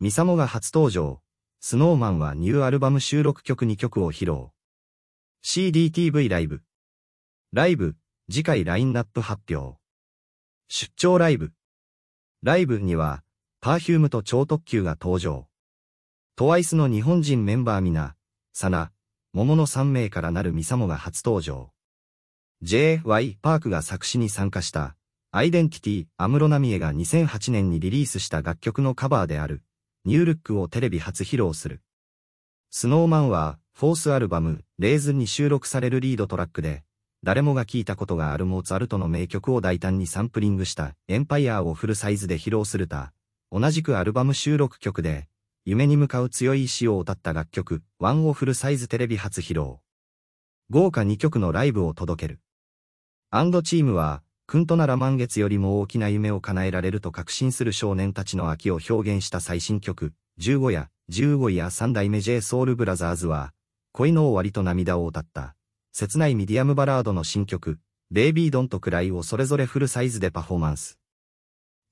ミサモが初登場、スノーマンはニューアルバム収録曲2曲を披露。CDTV ライブ。ライブ、次回ラインナップ発表。出張ライブ。ライブには、パーフュームと超特急が登場。トワイスの日本人メンバー皆、サナ、モの3名からなるミサモが初登場。J.Y. パークが作詞に参加した、アイデンティティ・アムロナミエが2008年にリリースした楽曲のカバーである、ニュールックをテレビ初披露する。スノーマンは、フォースアルバム、レーズンに収録されるリードトラックで、誰もが聴いたことがあるモーツァルトの名曲を大胆にサンプリングしたエンパイアをフルサイズで披露するた、同じくアルバム収録曲で、夢に向かう強い意志を歌った楽曲、ワンをフルサイズテレビ初披露。豪華2曲のライブを届ける。アンドチームは、君となら満月よりも大きな夢を叶えられると確信する少年たちの秋を表現した最新曲、15夜、15や3代目 j ソウルブラザーズは、恋の終わりと涙を歌った、切ないミディアムバラードの新曲、ベイビードンとくらいをそれぞれフルサイズでパフォーマンス。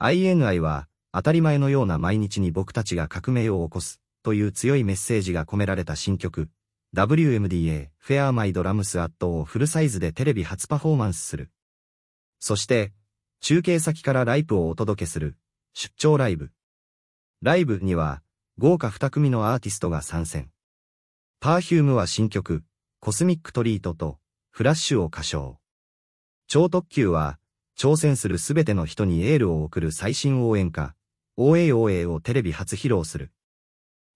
INI は、当たり前のような毎日に僕たちが革命を起こす、という強いメッセージが込められた新曲、WMDA、フェアマイドラムスアットをフルサイズでテレビ初パフォーマンスする。そして、中継先からライブをお届けする、出張ライブ。ライブには、豪華二組のアーティストが参戦。パーヒュームは新曲、コスミックトリートと、フラッシュを歌唱。超特急は、挑戦するすべての人にエールを送る最新応援歌、OAOA をテレビ初披露する。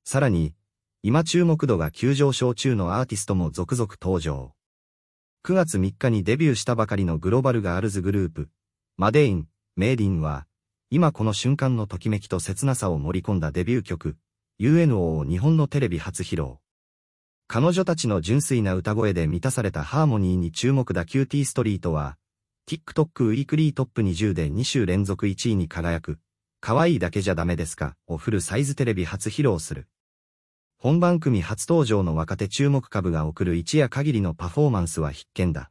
さらに、今注目度が急上昇中のアーティストも続々登場。9月3日にデビューしたばかりのグローバルガールズグループ、マデイン、メイリンは、今この瞬間のときめきと切なさを盛り込んだデビュー曲、UNO を日本のテレビ初披露。彼女たちの純粋な歌声で満たされたハーモニーに注目だキューティーストリートは、TikTok ウィークリートップ20で2週連続1位に輝く、可愛いだけじゃダメですかをフルサイズテレビ初披露する。本番組初登場の若手注目株が送る一夜限りのパフォーマンスは必見だ。